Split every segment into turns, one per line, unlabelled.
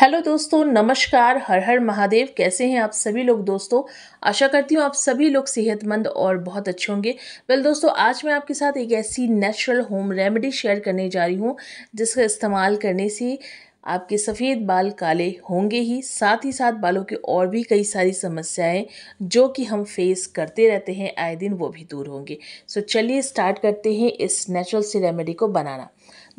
hello दोस्तों नमस्कार हर हर महादेव कैसे हैं आप सभी लोग दोस्तों आशा करती हूँ आप सभी लोग सेहतमंद और बहुत अच्छे होंगे वेल दोस्तों आज मैं आपके साथ एक ऐसी नेचुरल होम रेमेडी शेयर करने जा रही हूँ जिसका इस्तेमाल करने से आपके सफ़ेद बाल काले होंगे ही साथ ही साथ बालों की और भी कई सारी समस्याएं जो कि हम फेस करते रहते हैं आए दिन वो भी दूर होंगे सो चलिए स्टार्ट करते हैं इस नेचुरल सी रेमेडी को बनाना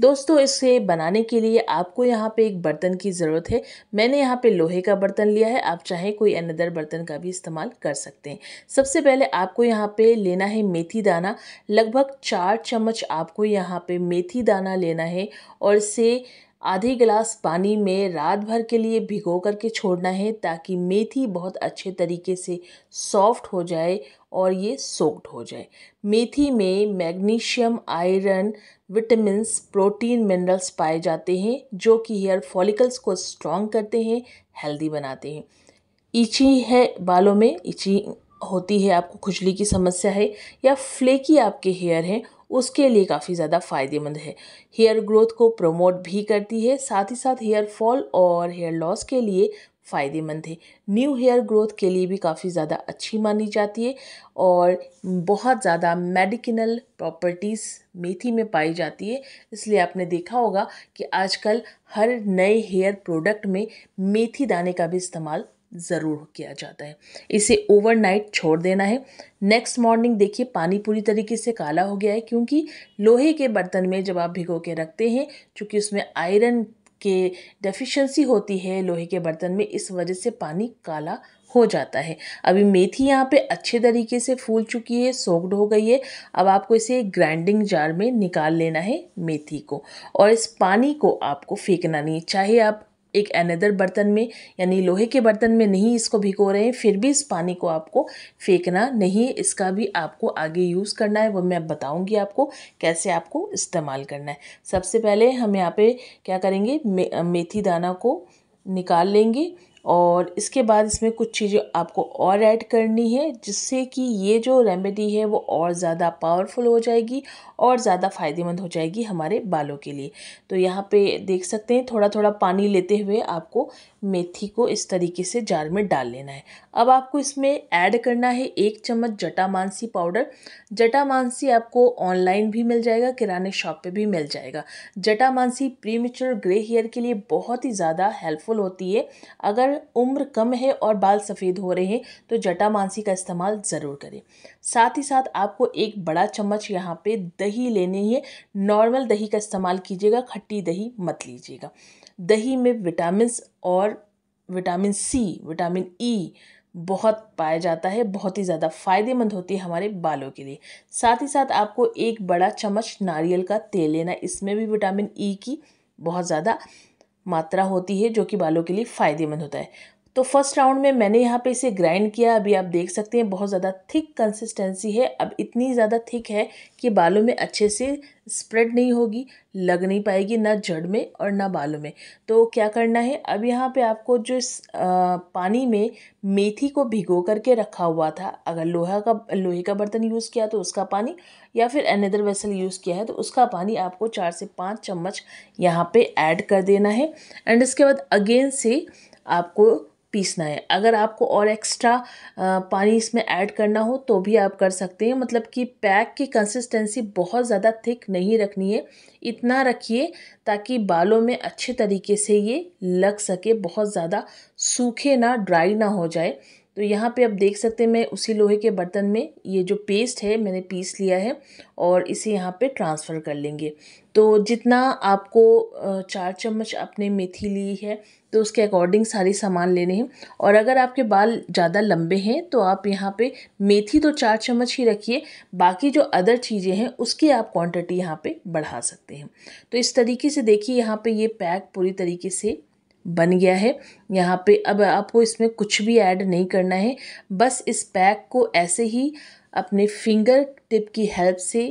दोस्तों इसे बनाने के लिए आपको यहाँ पे एक बर्तन की ज़रूरत है मैंने यहाँ पे लोहे का बर्तन लिया है आप चाहे कोई अनदर बर्तन का भी इस्तेमाल कर सकते हैं सबसे पहले आपको यहाँ पे लेना है मेथी दाना लगभग चार चम्मच आपको यहाँ पे मेथी दाना लेना है और इसे आधे गिलास पानी में रात भर के लिए भिगो करके छोड़ना है ताकि मेथी बहुत अच्छे तरीके से सॉफ्ट हो जाए और ये सोक्ड हो जाए मेथी में magnesium iron vitamins protein minerals पाए जाते हैं जो कि हेयर फॉलिकल्स को स्ट्रॉन्ग करते हैं हेल्दी बनाते हैं इची है बालों में ईची होती है आपको खुजली की समस्या है या फ्लेकी आपके हेयर हैं उसके लिए काफ़ी ज़्यादा फायदेमंद है हेयर ग्रोथ को प्रमोट भी करती है साथ ही साथ हेयर फॉल और हेयर लॉस के लिए फ़ायदेमंद है न्यू हेयर ग्रोथ के लिए भी काफ़ी ज़्यादा अच्छी मानी जाती है और बहुत ज़्यादा मेडिकिनल प्रॉपर्टीज़ मेथी में पाई जाती है इसलिए आपने देखा होगा कि आजकल हर नए हेयर प्रोडक्ट में मेथी दाने का भी इस्तेमाल ज़रूर किया जाता है इसे ओवरनाइट छोड़ देना है नेक्स्ट मॉर्निंग देखिए पानी पूरी तरीके से काला हो गया है क्योंकि लोहे के बर्तन में जब आप भिगो के रखते हैं चूँकि उसमें आयरन के डेफिशिएंसी होती है लोहे के बर्तन में इस वजह से पानी काला हो जाता है अभी मेथी यहाँ पे अच्छे तरीके से फूल चुकी है सोक्ड हो गई है अब आपको इसे ग्राइंडिंग जार में निकाल लेना है मेथी को और इस पानी को आपको फेंकना नहीं चाहे आप एक अनदर बर्तन में यानी लोहे के बर्तन में नहीं इसको भिगो रहे हैं फिर भी इस पानी को आपको फेंकना नहीं है इसका भी आपको आगे यूज़ करना है वो मैं बताऊंगी आपको कैसे आपको इस्तेमाल करना है सबसे पहले हम यहाँ पे क्या करेंगे मे मेथी दाना को निकाल लेंगे और इसके बाद इसमें कुछ चीज़ें आपको और ऐड करनी है जिससे कि ये जो रेमेडी है वो और ज़्यादा पावरफुल हो जाएगी और ज़्यादा फ़ायदेमंद हो जाएगी हमारे बालों के लिए तो यहाँ पे देख सकते हैं थोड़ा थोड़ा पानी लेते हुए आपको मेथी को इस तरीके से जार में डाल लेना है अब आपको इसमें ऐड करना है एक चम्मच जटा मानसी पाउडर जटा मानसी आपको ऑनलाइन भी मिल जाएगा किराने शॉप पे भी मिल जाएगा जटा मानसी प्रीमेच्योर ग्रे हेयर के लिए बहुत ही ज़्यादा हेल्पफुल होती है अगर उम्र कम है और बाल सफ़ेद हो रहे हैं तो जटा मानसी का इस्तेमाल ज़रूर करें साथ ही साथ आपको एक बड़ा चम्मच यहाँ पर दही लेनी है नॉर्मल दही का इस्तेमाल कीजिएगा खट्टी दही मत लीजिएगा दही में विटामिन और विटामिन सी विटामिन ई बहुत पाया जाता है बहुत ही ज़्यादा फायदेमंद होती है हमारे बालों के लिए साथ ही साथ आपको एक बड़ा चम्मच नारियल का तेल लेना इसमें भी विटामिन ई की बहुत ज़्यादा मात्रा होती है जो कि बालों के लिए फ़ायदेमंद होता है तो फर्स्ट राउंड में मैंने यहाँ पे इसे ग्राइंड किया अभी आप देख सकते हैं बहुत ज़्यादा थिक कंसिस्टेंसी है अब इतनी ज़्यादा थिक है कि बालों में अच्छे से स्प्रेड नहीं होगी लग नहीं पाएगी ना जड़ में और ना बालों में तो क्या करना है अब यहाँ पे आपको जो इस आ, पानी में मेथी को भिगो करके रखा हुआ था अगर लोहा का लोहे का बर्तन यूज़ किया तो उसका पानी या फिर अनदर वेसल यूज़ किया है तो उसका पानी आपको चार से पाँच चम्मच यहाँ पर ऐड कर देना है एंड इसके बाद अगेन से आपको पीसना है अगर आपको और एक्स्ट्रा पानी इसमें ऐड करना हो तो भी आप कर सकते हैं मतलब कि पैक की कंसिस्टेंसी बहुत ज़्यादा थिक नहीं रखनी है इतना रखिए ताकि बालों में अच्छे तरीके से ये लग सके बहुत ज़्यादा सूखे ना ड्राई ना हो जाए तो यहाँ पे आप देख सकते हैं मैं उसी लोहे के बर्तन में ये जो पेस्ट है मैंने पीस लिया है और इसे यहाँ पे ट्रांसफ़र कर लेंगे तो जितना आपको चार चम्मच आपने मेथी ली है तो उसके अकॉर्डिंग सारे सामान लेने हैं और अगर आपके बाल ज़्यादा लंबे हैं तो आप यहाँ पे मेथी तो चार चम्मच ही रखिए बाकी जो अदर चीज़ें हैं उसकी आप क्वांटिटी यहाँ पे बढ़ा सकते हैं तो इस तरीके से देखिए यहाँ पे ये पैक पूरी तरीके से बन गया है यहाँ पे अब आपको इसमें कुछ भी ऐड नहीं करना है बस इस पैक को ऐसे ही अपने फिंगर टिप की हेल्प से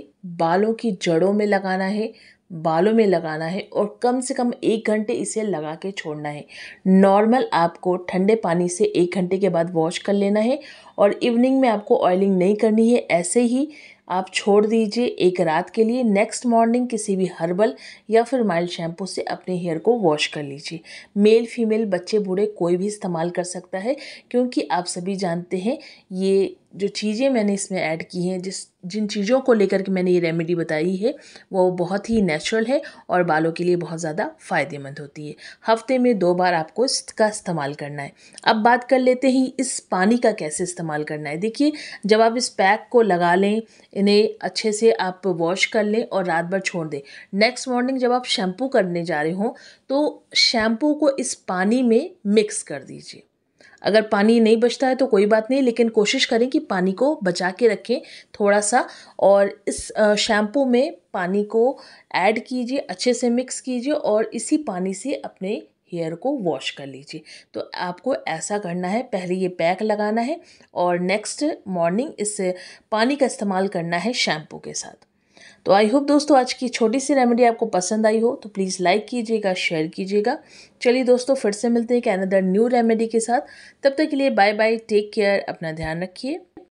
बालों की जड़ों में लगाना है बालों में लगाना है और कम से कम एक घंटे इसे लगा के छोड़ना है नॉर्मल आपको ठंडे पानी से एक घंटे के बाद वॉश कर लेना है और इवनिंग में आपको ऑयलिंग नहीं करनी है ऐसे ही आप छोड़ दीजिए एक रात के लिए नेक्स्ट मॉर्निंग किसी भी हर्बल या फिर माइल्ड शैम्पू से अपने हेयर को वॉश कर लीजिए मेल फीमेल बच्चे बूढ़े कोई भी इस्तेमाल कर सकता है क्योंकि आप सभी जानते हैं ये जो चीज़ें मैंने इसमें ऐड की हैं जिस जिन चीज़ों को लेकर के मैंने ये रेमेडी बताई है वो बहुत ही नेचुरल है और बालों के लिए बहुत ज़्यादा फ़ायदेमंद होती है हफ्ते में दो बार आपको इसका इस्तेमाल करना है अब बात कर लेते हैं इस पानी का कैसे इस्तेमाल करना है देखिए जब आप इस पैक को लगा लें इन्हें अच्छे से आप वॉश कर लें और रात भर छोड़ दें नेक्स्ट मॉर्निंग जब आप शैम्पू करने जा रहे हों तो शैम्पू को इस पानी में मिक्स कर दीजिए अगर पानी नहीं बचता है तो कोई बात नहीं लेकिन कोशिश करें कि पानी को बचा के रखें थोड़ा सा और इस शैम्पू में पानी को ऐड कीजिए अच्छे से मिक्स कीजिए और इसी पानी से अपने हेयर को वॉश कर लीजिए तो आपको ऐसा करना है पहले ये पैक लगाना है और नेक्स्ट मॉर्निंग इस पानी का इस्तेमाल करना है शैम्पू के साथ तो आई होप दोस्तों आज की छोटी सी रेमेडी आपको पसंद आई हो तो प्लीज़ लाइक कीजिएगा शेयर कीजिएगा चलिए दोस्तों फिर से मिलते हैं एक अनदर न्यू रेमेडी के साथ तब तक के लिए बाय बाय टेक केयर अपना ध्यान रखिए